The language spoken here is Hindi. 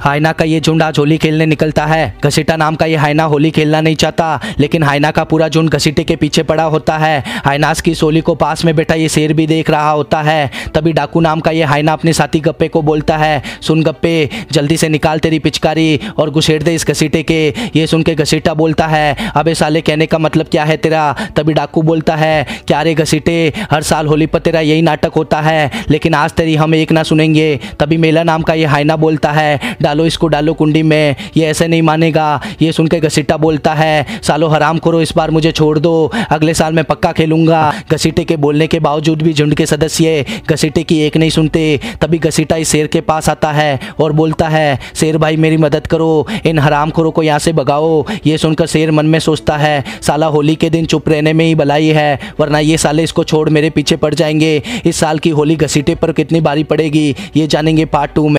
हाइना का ये झुंड आज होली खेलने निकलता है घसीटा नाम का ये हाइना होली खेलना नहीं चाहता लेकिन हाइना का पूरा झुंड घसीटे के पीछे पड़ा होता है हाइनास की सोली को पास में बैठा ये शेर भी देख रहा होता है तभी डाकू नाम का ये हाइना अपने साथी गप्पे को बोलता है सुन गप्पे जल्दी से निकाल तेरी पिचकारी और घुसेड़ दे इस घसीटे के ये सुन के घसीटा बोलता है अबे साले कहने का मतलब क्या है तेरा तभी डाकू बोलता है क्या रे घसीटे हर साल होली पर तेरा यही नाटक होता है लेकिन आज तेरी हम एक ना सुनेंगे तभी मेला नाम का ये हाइना बोलता है डालो इसको डालो कुंडी में ये ऐसे नहीं मानेगा ये सुन के घसीटा बोलता है सालो हराम करो इस बार मुझे छोड़ दो अगले साल मैं पक्का खेलूंगा घसीटे के बोलने के बावजूद भी झुंड के सदस्य घसीटे की एक नहीं सुनते तभी घसीटा इस शेर के पास आता है और बोलता है शेर भाई मेरी मदद करो इन हराम खोरों को यहाँ से भगाओ ये सुनकर शेर मन में सोचता है साला होली के दिन चुप रहने में ही भलाई है वरना ये साले इसको छोड़ मेरे पीछे पड़ जाएंगे इस साल की होली घसीटे पर कितनी बारी पड़ेगी ये जानेंगे पार्ट टू में